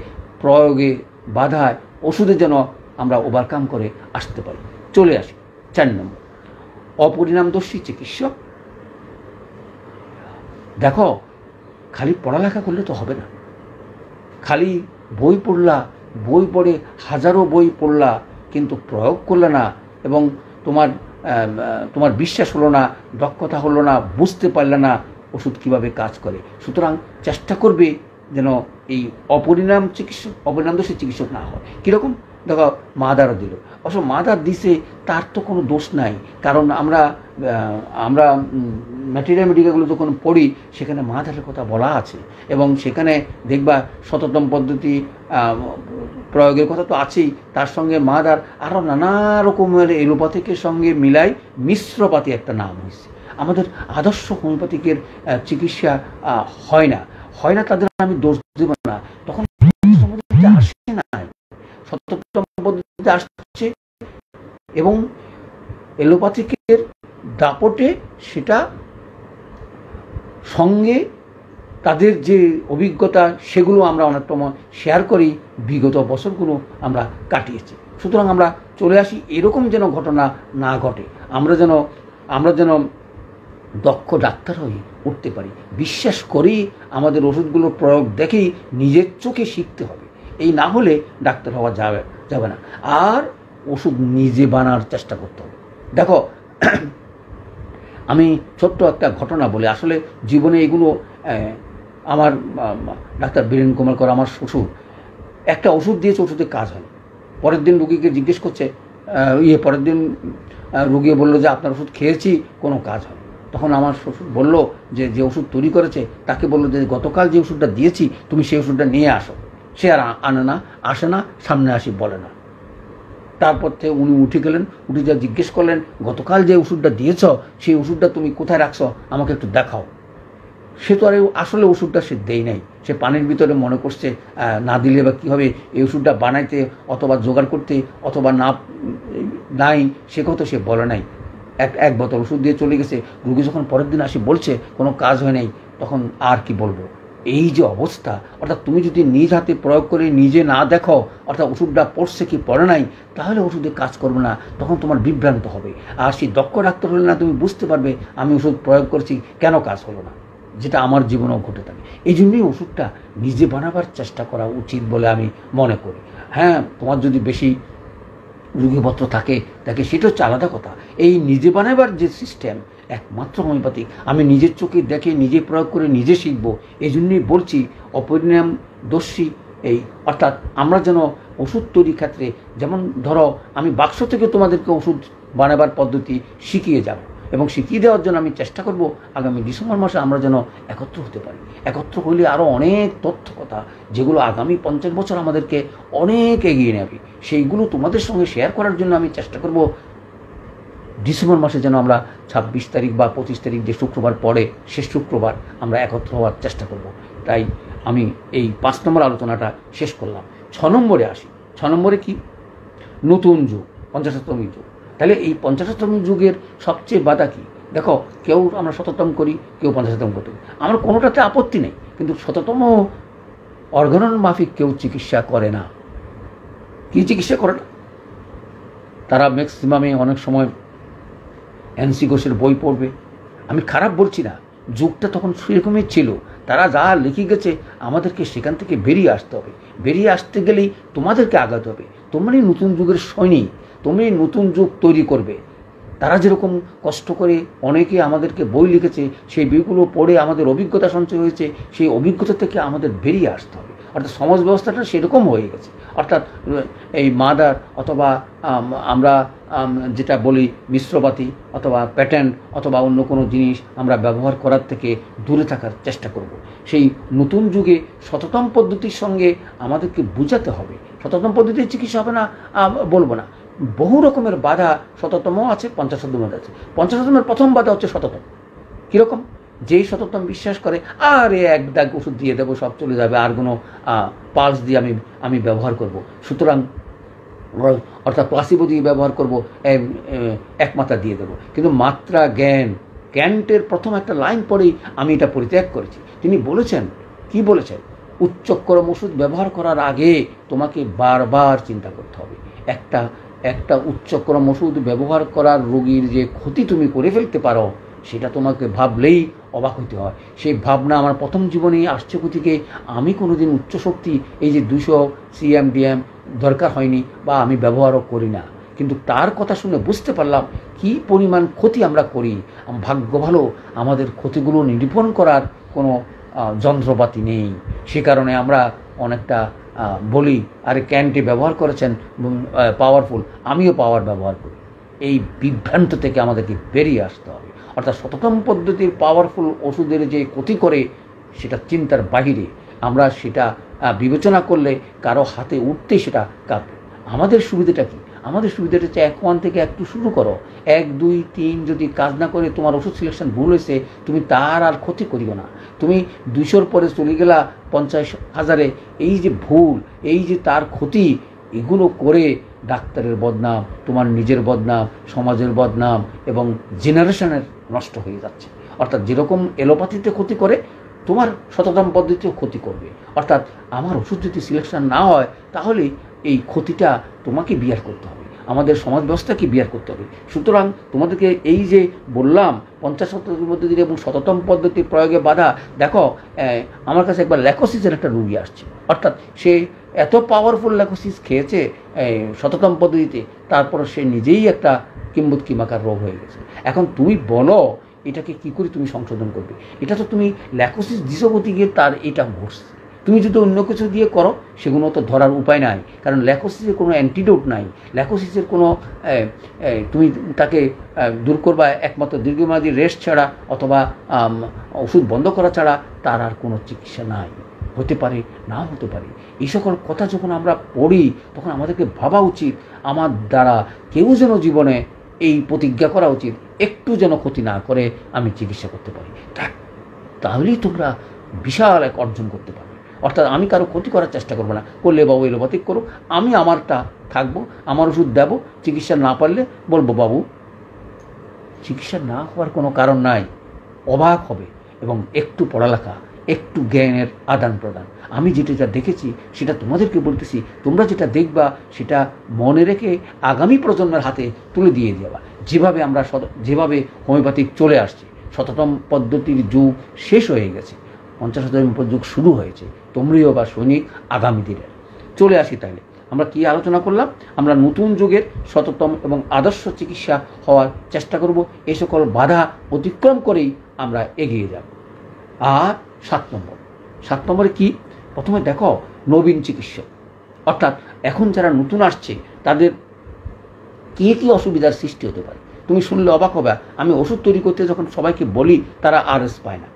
প্রয়োগে বাধায় ওষুধে যেন আমরা ওভারকাম করে আসতে পারি চলে আসি চার নম্বর অপরিণামদর্শী চিকিৎসক দেখো খালি পড়ালেখা করলে তো হবে না খালি বই পড়লা বই পড়ে হাজারো বই পড়লা কিন্তু প্রয়োগ করলে না এবং তোমার তোমার বিশ্বাস হলো না দক্ষতা হলো না বুঝতে পারলে না ওষুধ কিভাবে কাজ করে সুতরাং চেষ্টা করবে যেন এই অপরিণাম চিকিৎসক অপরিণাম দোষে চিকিৎসক না হয় কীরকম দেখো মাদারও দিল অবশ্য মাদার দিছে তার তো কোনো দোষ নাই কারণ আমরা আমরা ম্যাটেরিয়াল মেডিকাগুলো যখন পড়ি সেখানে মাদারের কথা বলা আছে এবং সেখানে দেখবা সততম পদ্ধতি প্রয়োগের কথা তো আছেই তার সঙ্গে মাদার আরও নানা রকমের এলোপ্যাথিকের সঙ্গে মিলাই মিশ্রপাতি একটা নাম হয়েছে আমাদের আদর্শ হোমিওপ্যাথিকের চিকিৎসা হয় না হয় না তাদের আমি দোষ দেব না তখন আসে না সততম মধ্যে আসছে এবং এলোপ্যাথিকের দাপটে সেটা সঙ্গে তাদের যে অভিজ্ঞতা সেগুলো আমরা অনেকতম শেয়ার করি বিগত বছরগুলো আমরা কাটিয়েছি সুতরাং আমরা চলে আসি এরকম যেন ঘটনা না ঘটে আমরা যেন আমরা যেন দক্ষ ডাক্তার হয়ে উঠতে পারি বিশ্বাস করেই আমাদের ওষুধগুলোর প্রয়োগ দেখেই নিজের চোখে শিখতে হবে এই না হলে ডাক্তার হওয়া যাবে করতে হবে না আর ওষুধ নিজে বানার চেষ্টা করতে হবে দেখো আমি ছোট্ট একটা ঘটনা বলি আসলে জীবনে এগুলো আমার ডাক্তার বীরেন কুমার কর আমার শ্বশুর একটা ওষুধ দিয়েছে ওষুধে কাজ হয় পরের দিন রুগীকে জিজ্ঞেস করছে ইয়ে পরের দিন রুগী বললো যে আপনার ওষুধ খেয়েছি কোনো কাজ হয় তখন আমার শ্বশুর বললো যে যে ওষুধ তৈরি করেছে তাকে বললো যে গতকাল যে ওষুধটা দিয়েছি তুমি সেই ওষুধটা নিয়ে আসো সে আর আনে না আসে না সামনে আসি বলে না তারপর থেকে উনি উঠে গেলেন উঠে যা জিজ্ঞেস করলেন গতকাল যে ওষুধটা দিয়েছ সেই ওষুধটা তুমি কোথায় রাখছ আমাকে একটু দেখাও সে তো আর আসলে ওষুধটা সে দেয় নাই সে পানির ভিতরে মনে করছে না দিলে বা কী হবে এই ওষুধটা বানাইতে অথবা জোগাড় করতে অথবা না নাই সে কথা সে বলে নাই এক এক বোতল ওষুধ দিয়ে চলে গেছে রুগী যখন পরের দিন আসি বলছে কোনো কাজ হয় নাই তখন আর কি বলবো এই যে অবস্থা অর্থাৎ তুমি যদি নিজ হাতে প্রয়োগ করে নিজে না দেখো অর্থাৎ ওষুধটা পড়ছে কি পড়ে নাই তাহলে ওষুধে কাজ করবে না তখন তোমার বিভ্রান্ত হবে আর সেই দক্ষ ডাক্তার হলে না তুমি বুঝতে পারবে আমি ওষুধ প্রয়োগ করছি কেন কাজ হলো না যেটা আমার জীবনেও ঘটে থাকে এই জন্যই ওষুধটা নিজে বানাবার চেষ্টা করা উচিত বলে আমি মনে করি হ্যাঁ তোমার যদি বেশি রুগীপত্র থাকে তাকে সেটা হচ্ছে আলাদা কথা এই নিজে বানাবার যে সিস্টেম একমাত্র হোমিওপ্যাথি আমি নিজের চোখে দেখে নিজে প্রয়োগ করে নিজে শিখব এই জন্যই বলছি অপরিণাম দর্শী এই অর্থাৎ আমরা যেন ওষুধ তৈরির ক্ষেত্রে যেমন ধরো আমি বাক্স থেকে তোমাদেরকে ওষুধ বানাবার পদ্ধতি শিখিয়ে যাব এবং শিখিয়ে দেওয়ার জন্য আমি চেষ্টা করব আগামী ডিসেম্বর মাসে আমরা যেন একত্র হতে পারি একত্র হলে আরও অনেক তথ্য কথা যেগুলো আগামী পঞ্চাশ বছর আমাদেরকে অনেক এগিয়ে নেবে সেইগুলো তোমাদের সঙ্গে শেয়ার করার জন্য আমি চেষ্টা করব ডিসেম্বর মাসে যেন আমরা ছাব্বিশ তারিখ বা পঁচিশ তারিখ যে শুক্রবার পরে শেষ শুক্রবার আমরা একত্র হওয়ার চেষ্টা করব তাই আমি এই পাঁচ নম্বর আলোচনাটা শেষ করলাম ছ নম্বরে আসি ছ নম্বরে কি নতুন যুগ পঞ্চাশতম যুগ তাহলে এই পঞ্চাশতম যুগের সবচেয়ে বাধা কী দেখো কেউ আমরা শততম করি কেউ পঞ্চাশতম করি আমার কোনোটাতে আপত্তি নেই কিন্তু শততম অর্গানন মাফিক কেউ চিকিৎসা করে না কী চিকিৎসা করে না তারা ম্যাক্সিমামে অনেক সময় এনসি ঘোষের বই পড়বে আমি খারাপ বলছি না যুগটা তখন সেরকমই ছিল তারা যা লিখে গেছে আমাদেরকে সেখান থেকে বেরিয়ে আসতে হবে বেরিয়ে আসতে গেলেই তোমাদেরকে আঘাত হবে তোমরাই নতুন যুগের সৈনিক তুমি নতুন যুগ তৈরি করবে তারা যেরকম কষ্ট করে অনেকে আমাদেরকে বই লিখেছে সেই বইগুলো পড়ে আমাদের অভিজ্ঞতা সঞ্চয় হয়েছে সেই অভিজ্ঞতা থেকে আমাদের বেরিয়ে আসতে হবে অর্থাৎ সমাজ ব্যবস্থাটা সেরকম হয়ে গেছে অর্থাৎ এই মাদার অথবা আমরা যেটা বলি মিশ্রপাতি অথবা প্যাটার্ন অথবা অন্য কোনো জিনিস আমরা ব্যবহার করার থেকে দূরে থাকার চেষ্টা করব। সেই নতুন যুগে সততম পদ্ধতির সঙ্গে আমাদেরকে বোঝাতে হবে সততম পদ্ধতির চিকিৎসা হবে না বলবো না বহু রকমের বাধা শততম আছে পঞ্চাশতম আছে পঞ্চাশতমের প্রথম বাধা হচ্ছে শততম কীরকম যেই সততম বিশ্বাস করে আরে এক দাগ ওষুধ দিয়ে দেবো সব চলে যাবে আর কোনো পালস দিয়ে আমি আমি ব্যবহার করব সুতরাং অর্থাৎ প্লাসিবো দিয়ে ব্যবহার করব এক দিয়ে দেবো কিন্তু মাত্রা জ্ঞান ক্যান্টের প্রথম একটা লাইন পরেই আমি এটা পরিত্যাগ করেছি তিনি বলেছেন কি বলেছেন উচ্চক্রম ওষুধ ব্যবহার করার আগে তোমাকে বারবার চিন্তা করতে হবে একটা একটা উচ্চক্রম ওষুধ ব্যবহার করার রোগীর যে ক্ষতি তুমি করে ফেলতে পারো সেটা তোমাকে ভাবলেই অবাক হইতে হয় সেই ভাবনা আমার প্রথম জীবনে আসছে থেকে আমি কোনো দিন উচ্চশক্তি এই যে দুশো সিএম ডিএম দরকার হয়নি বা আমি ব্যবহারও করি না কিন্তু তার কথা শুনে বুঝতে পারলাম কি পরিমাণ ক্ষতি আমরা করি ভাগ্য ভালো আমাদের ক্ষতিগুলো নিরূপণ করার কোনো যন্ত্রপাতি নেই সে কারণে আমরা অনেকটা বলি আরে ক্যানটি ব্যবহার করেছেন পাওয়ারফুল আমিও পাওয়ার ব্যবহার করি এই বিভ্রান্ত থেকে আমাদেরকে বেরিয়ে আসতে হবে অর্থাৎ শতকম পদ্ধতির পাওয়ারফুল ওষুধের যে ক্ষতি করে সেটা চিন্তার বাহিরে আমরা সেটা বিবেচনা করলে কারো হাতে উঠতে সেটা কাঁপবে আমাদের সুবিধাটা কী আমাদের সুবিধাটা হচ্ছে এক ওয়ান থেকে একটু শুরু করো এক দুই তিন যদি কাজ না করে তোমার ওষুধ সিলেকশন ভুল হয়েছে তুমি তার আর ক্ষতি করিও না তুমি দুইশোর পরে চলে গেলা পঞ্চাশ হাজারে এই যে ভুল এই যে তার ক্ষতি এগুলো করে ডাক্তারের বদনাম তোমার নিজের বদনাম সমাজের বদনাম এবং জেনারেশনের নষ্ট হয়ে যাচ্ছে অর্থাৎ যেরকম এলোপ্যাথিতে ক্ষতি করে তোমার শতগ্রাম পদ্ধতিও ক্ষতি করবে অর্থাৎ আমার ওষুধ যদি সিলেকশন না হয় তাহলে এই ক্ষতিটা তোমাকে বিয়ার করতে হবে আমাদের সমাজ ব্যবস্থাকে বিয়ার করতে হবে সুতরাং তোমাদেরকে এই যে বললাম পঞ্চাশ শতকের মধ্যে দিয়ে এবং শততম পদ্ধতির প্রয়োগে বাধা দেখো আমার কাছে একবার ল্যাকোসিসের একটা রুগী আসছে অর্থাৎ সে এত পাওয়ারফুল ল্যাকোসিস খেয়েছে শততম পদ্ধতিতে তারপর সে নিজেই একটা কিম্বুত কিমাকার রোগ হয়ে গেছে এখন তুমি বলো এটাকে কি করে তুমি সংশোধন করবে এটা তো তুমি ল্যাকোসিস দিশগতি গিয়ে তার এটা ঘটছে তুমি যদি অন্য কিছু দিয়ে করো সেগুলো তো ধরার উপায় নাই কারণ ল্যাকোসিসের কোনো অ্যান্টিডোট নাই ল্যাকোসিসের কোনো তুমি তাকে দূর করবা একমাত্র দীর্ঘমেয়াদী রেস্ট ছাড়া অথবা ওষুধ বন্ধ করা ছাড়া তার আর কোনো চিকিৎসা নাই হতে পারে না হতে পারে এই সকল কথা যখন আমরা পড়ি তখন আমাদেরকে ভাবা উচিত আমার দ্বারা কেউ যেন জীবনে এই প্রতিজ্ঞা করা উচিত একটু যেন ক্ষতি না করে আমি চিকিৎসা করতে পারি তাহলেই তোমরা বিশাল এক অর্জন করতে পারবে অর্থাৎ আমি কারো ক্ষতি করার চেষ্টা করবো না করলে বাবু এলোপাতিক করো আমি আমারটা থাকবো আমার ওষুধ দেবো চিকিৎসা না পারলে বলবো বাবু চিকিৎসা না হওয়ার কোনো কারণ নাই অবাক হবে এবং একটু পড়ালেখা একটু জ্ঞানের আদান প্রদান আমি যেটা যা দেখেছি সেটা তোমাদেরকে বলতেছি তোমরা যেটা দেখবা সেটা মনে রেখে আগামী প্রজন্মের হাতে তুলে দিয়ে দেওয়া যেভাবে আমরা যেভাবে হোমিওপ্যাথিক চলে আসছি শততম পদ্ধতির যুগ শেষ হয়ে গেছে পঞ্চাশ শতম যুগ শুরু হয়েছে তোমরিও বা সৈনিক আগামী দিনের চলে আসি তাহলে আমরা কি আলোচনা করলাম আমরা নতুন যুগের সততম এবং আদর্শ চিকিৎসা হওয়ার চেষ্টা করব এ সকল বাধা অতিক্রম করেই আমরা এগিয়ে যাব আর সাত নম্বর সাত নম্বরে কি প্রথমে দেখো নবীন চিকিৎসক অর্থাৎ এখন যারা নতুন আসছে তাদের কে কী অসুবিধার সৃষ্টি হতে পারে তুমি শুনলে অবাক হবে আমি ওষুধ তৈরি করতে যখন সবাইকে বলি তারা আর এস পায় না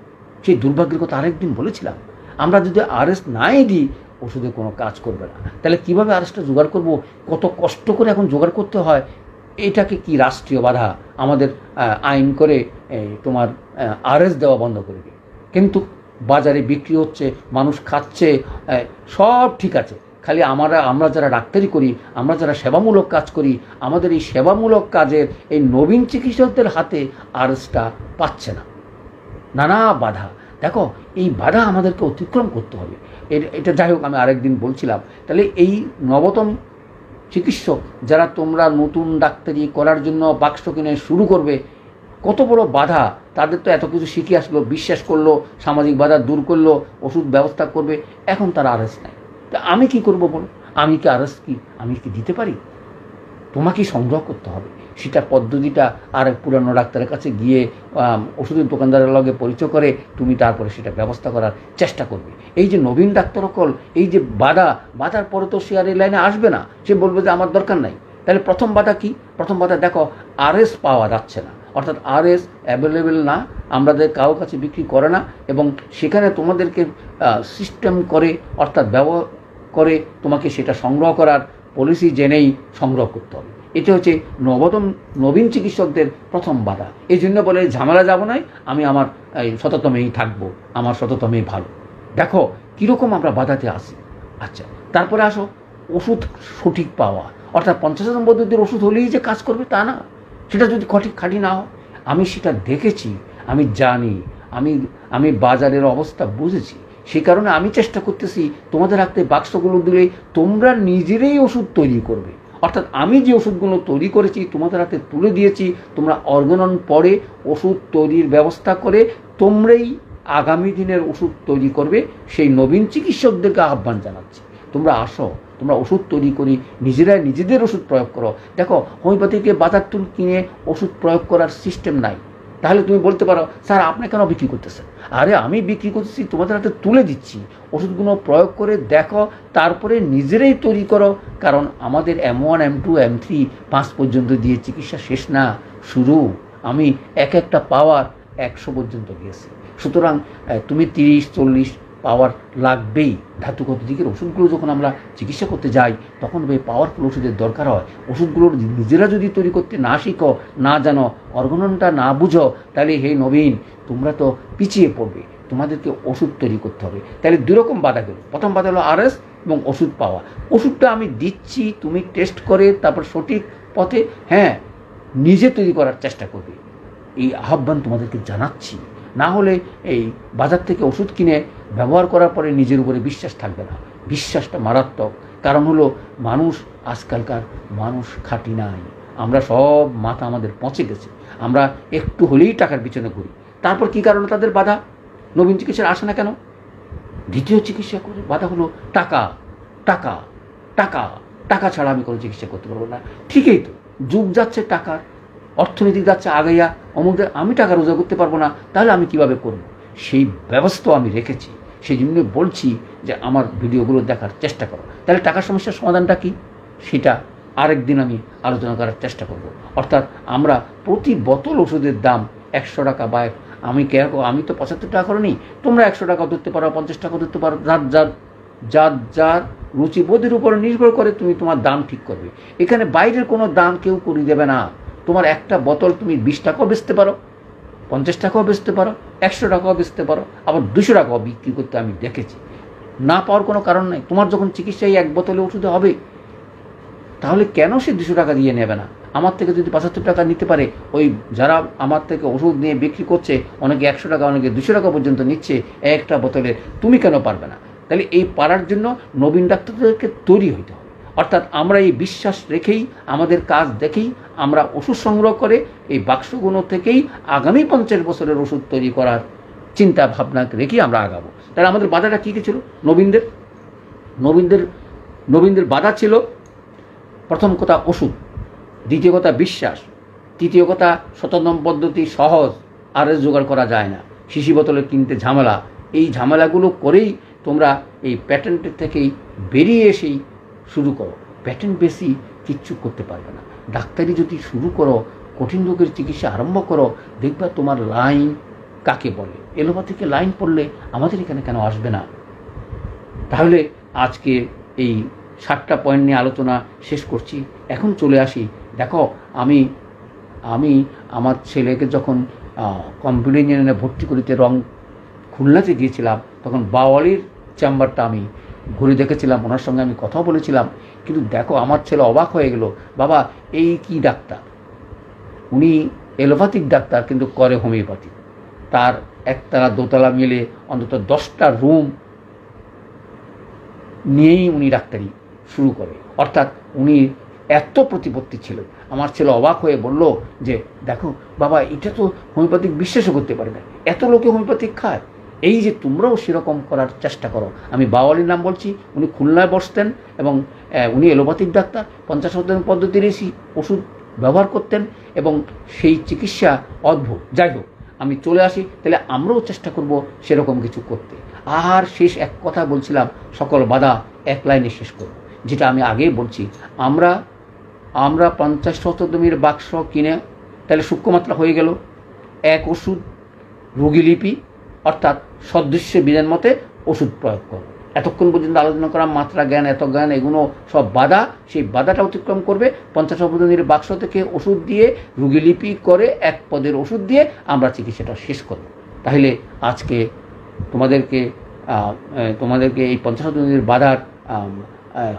সেই দুর্ভাগ্যের কথা আরেকদিন বলেছিলাম আমরা যদি আর এস নাই দিই ওষুধে কোনো কাজ করবে না তাহলে কীভাবে আর এসটা জোগাড় করবো কত কষ্ট করে এখন জোগাড় করতে হয় এটাকে কি রাষ্ট্রীয় বাধা আমাদের আইন করে তোমার আরএস দেওয়া বন্ধ করে দিই কিন্তু বাজারে বিক্রি হচ্ছে মানুষ খাচ্ছে সব ঠিক আছে খালি আমরা আমরা যারা ডাক্তারি করি আমরা যারা সেবামূলক কাজ করি আমাদের এই সেবামূলক কাজের এই নবীন চিকিৎসকদের হাতে আরসটা পাচ্ছে না নানা বাধা দেখো এই বাধা আমাদেরকে অতিক্রম করতে হবে এটা যাই হোক আমি আরেকদিন বলছিলাম তাহলে এই নবতম চিকিৎসক যারা তোমরা নতুন ডাক্তারি করার জন্য বাক্স কিনে শুরু করবে কত বড় বাধা তাদের তো এত কিছু শিখে আসলো বিশ্বাস করলো সামাজিক বাধা দূর করলো ওষুধ ব্যবস্থা করবে এখন তারা আরেস নেয় তা আমি কি করব বলো আমি কি আরেস কি আমি কি দিতে পারি তোমাকেই সংগ্রহ করতে হবে সেটা পদ্ধতিটা আর এক পুরানো ডাক্তারের কাছে গিয়ে ওষুধের দোকানদারের লগে পরিচয় করে তুমি তারপরে সেটা ব্যবস্থা করার চেষ্টা করবে এই যে নবীন ডাক্তার সকল এই যে বাধা বাধার পরে তো সে আর এই লাইনে আসবে না সে বলবে যে আমার দরকার নাই তাহলে প্রথম বাধা কি প্রথম বাধা দেখো আরএস পাওয়া যাচ্ছে না অর্থাৎ আর এস অ্যাভেলেবেল না আমাদের কারো কাছে বিক্রি করে না এবং সেখানে তোমাদেরকে সিস্টেম করে অর্থাৎ ব্যবহার করে তোমাকে সেটা সংগ্রহ করার পলিসি জেনেই সংগ্রহ করতে হবে এটা হচ্ছে নবতম নবীন চিকিৎসকদের প্রথম বাধা এই জন্য বলে ঝামেলা যাব নাই আমি আমার শততমেই থাকবো আমার শততমেই ভালো দেখো কীরকম আমরা বাধাতে আসি আচ্ছা তারপরে আসো ওষুধ সঠিক পাওয়া অর্থাৎ পঞ্চাশ নম্বর পদ্ধতির ওষুধ হলেই যে কাজ করবে তা না সেটা যদি কঠিক খাঁটি না হয় আমি সেটা দেখেছি আমি জানি আমি আমি বাজারের অবস্থা বুঝেছি সেই কারণে আমি চেষ্টা করতেছি তোমাদের হাতে বাক্সগুলো দিলে তোমরা নিজেরাই ওষুধ তৈরি করবে অর্থাৎ আমি যে ওষুধগুলো তৈরি করেছি তোমাদের হাতে তুলে দিয়েছি তোমরা অর্গনন পরে ওষুধ তৈরির ব্যবস্থা করে তোমরাই আগামী দিনের ওষুধ তৈরি করবে সেই নবীন চিকিৎসকদেরকে আহ্বান জানাচ্ছি তোমরা আসো তোমরা ওষুধ তৈরি করি নিজেরাই নিজেদের ওষুধ প্রয়োগ করো দেখো হোমিওপ্যাথিকে বাজার তুল কিনে ওষুধ প্রয়োগ করার সিস্টেম নাই তাহলে তুমি বলতে পারো স্যার আপনি কেন বিক্রি করতেছেন আরে আমি বিক্রি করতেছি তোমাদের হাতে তুলে দিচ্ছি ওষুধগুলো প্রয়োগ করে দেখো তারপরে নিজেরাই তৈরি করো কারণ আমাদের M one M two M three পাঁচ পর্যন্ত দিয়ে চিকিৎসা শেষ না শুরু আমি এক একটা পাওয়ার একশো পর্যন্ত গিয়েছি সুতরাং তুমি তিরিশ চল্লিশ পাওয়ার লাগবেই ধাতুগত দিকের ওষুধগুলো যখন আমরা চিকিৎসা করতে যাই তখন ওই পাওয়ারফুল ওষুধের দরকার হয় ওষুধগুলো নিজেরা যদি তৈরি করতে না শিখো না জানো অর্গননটা না বুঝো তাহলে হে নবীন তোমরা তো পিছিয়ে পড়বে তোমাদেরকে ওষুধ তৈরি করতে হবে তাহলে রকম বাধা গেল প্রথম বাধা হলো আরএস এবং ওষুধ পাওয়া ওষুধটা আমি দিচ্ছি তুমি টেস্ট করে তারপর সঠিক পথে হ্যাঁ নিজে তৈরি করার চেষ্টা করবে এই আহ্বান তোমাদেরকে জানাচ্ছি না হলে এই বাজার থেকে ওষুধ কিনে ব্যবহার করার পরে নিজের উপরে বিশ্বাস থাকবে না বিশ্বাসটা মারাত্মক কারণ হলো মানুষ আজকালকার মানুষ খাটি নাই আমরা সব মাথা আমাদের পচে গেছে আমরা একটু হলেই টাকার পিছনে ঘুরি তারপর কি কারণে তাদের বাধা নবীন চিকিৎসার আসে না কেন দ্বিতীয় চিকিৎসা করে বাধা হলো টাকা টাকা টাকা টাকা ছাড়া আমি কোনো চিকিৎসা করতে পারবো না ঠিকই তো যুগ যাচ্ছে টাকার অর্থনীতি যাচ্ছে আগাইয়া অমুকদের আমি টাকা রোজগার করতে পারবো না তাহলে আমি কিভাবে করব সেই ব্যবস্থা আমি রেখেছি সেই জন্য বলছি যে আমার ভিডিওগুলো দেখার চেষ্টা করো তাহলে টাকার সমস্যার সমাধানটা কি সেটা আরেকদিন আমি আলোচনা করার চেষ্টা করব অর্থাৎ আমরা প্রতি বোতল ওষুধের দাম একশো টাকা বা আমি কে আমি তো পঁচাত্তর টাকা করে নিই তোমরা একশো টাকা ধরতে পারো পঞ্চাশ টাকা ধরতে পারো যার যার যার যার রুচিবোধের উপর নির্ভর করে তুমি তোমার দাম ঠিক করবে এখানে বাইরের কোনো দাম কেউ করে দেবে না তোমার একটা বোতল তুমি বিশ টাকাও বেচতে পারো পঞ্চাশ টাকাও বেচতে পারো একশো টাকাও বেচতে পারো আবার দুশো টাকাও বিক্রি করতে আমি দেখেছি না পাওয়ার কোনো কারণ নাই তোমার যখন চিকিৎসায় এক বোতলে ওষুধে হবে তাহলে কেন সে দুশো টাকা দিয়ে নেবে না আমার থেকে যদি পঁচাত্তর টাকা নিতে পারে ওই যারা আমার থেকে ওষুধ নিয়ে বিক্রি করছে অনেকে একশো টাকা অনেকে দুশো টাকা পর্যন্ত নিচ্ছে একটা বোতলে তুমি কেন পারবে না তাহলে এই পারার জন্য নবীন ডাক্তারদেরকে তৈরি হইতে হবে অর্থাৎ আমরা এই বিশ্বাস রেখেই আমাদের কাজ দেখেই আমরা ওষুধ সংগ্রহ করে এই বাক্সগুলো থেকেই আগামী পঞ্চাশ বছরের ওষুধ তৈরি করার চিন্তা ভাবনা রেখেই আমরা আগাবো তাহলে আমাদের বাধাটা কী কী ছিল নবীনদের নবীনদের নবীনদের বাধা ছিল প্রথম কথা ওষুধ দ্বিতীয় কথা বিশ্বাস তৃতীয় কথা সচেতন পদ্ধতি সহজ আর এস জোগাড় করা যায় না শিশি বোতলে কিনতে ঝামেলা এই ঝামেলাগুলো করেই তোমরা এই প্যাটেন্টের থেকেই বেরিয়ে এসেই শুরু করো প্যাটেন্ট বেশি কিচ্ছু করতে পারবে না ডাক্তারি যদি শুরু করো কঠিন রোগের চিকিৎসা আরম্ভ করো দেখবা তোমার লাইন কাকে বলে এলোপা থেকে লাইন পড়লে আমাদের এখানে কেন আসবে না তাহলে আজকে এই সাতটা পয়েন্ট নিয়ে আলোচনা শেষ করছি এখন চলে আসি দেখো আমি আমি আমার ছেলেকে যখন কম্পিউটার ইঞ্জিনিয়ারে ভর্তি করিতে রং খুলনাতে গিয়েছিলাম তখন বাওয়ালির চেম্বারটা আমি ঘুরে দেখেছিলাম ওনার সঙ্গে আমি কথা বলেছিলাম কিন্তু দেখো আমার ছেলে অবাক হয়ে গেল বাবা এই কি ডাক্তার উনি এলোপ্যাথিক ডাক্তার কিন্তু করে হোমিওপ্যাথি তার একতলা দোতলা মিলে অন্তত দশটা রুম নিয়েই উনি ডাক্তারি শুরু করে অর্থাৎ উনি এত প্রতিপত্তি ছিল আমার ছেলে অবাক হয়ে বলল যে দেখো বাবা এটা তো হোমিওপ্যাথিক বিশ্বাসও করতে পারে না এত লোকে হোমিওপ্যাথিক খায় এই যে তোমরাও সেরকম করার চেষ্টা করো আমি বাওয়ালির নাম বলছি উনি খুলনায় বসতেন এবং উনি এলোপ্যাথিক ডাক্তার পঞ্চাশ শতাংশ পদ্ধতির ওষুধ ব্যবহার করতেন এবং সেই চিকিৎসা অদ্ভুত যাই হোক আমি চলে আসি তাহলে আমরাও চেষ্টা করব সেরকম কিছু করতে আর শেষ এক কথা বলছিলাম সকল বাধা এক লাইনে শেষ করব যেটা আমি আগে বলছি আমরা আমরা পঞ্চাশ শতদমির বাক্স কিনে তাহলে সূক্ষ্মমাত্রা হয়ে গেল এক ওষুধ রুগীলিপি অর্থাৎ সদৃশ্য বিধান মতে ওষুধ প্রয়োগ করব এতক্ষণ পর্যন্ত আলোচনা করা মাত্রা জ্ঞান এত জ্ঞান এগুলো সব বাধা সেই বাধাটা অতিক্রম করবে পঞ্চাশ অবদানের বাক্স থেকে ওষুধ দিয়ে রুগীলিপি করে এক পদের ওষুধ দিয়ে আমরা চিকিৎসাটা শেষ করব তাহলে আজকে তোমাদেরকে তোমাদেরকে এই পঞ্চাশ অবদানের বাধার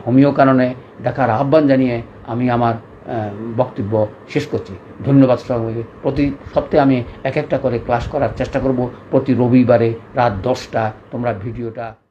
হোমিও কারণে দেখার আহ্বান জানিয়ে আমি আমার বক্তব্য শেষ করছি ধন্যবাদ সবাইকে প্রতি সপ্তাহে আমি এক একটা করে ক্লাস করার চেষ্টা করব প্রতি রবিবারে রাত দশটা তোমরা ভিডিওটা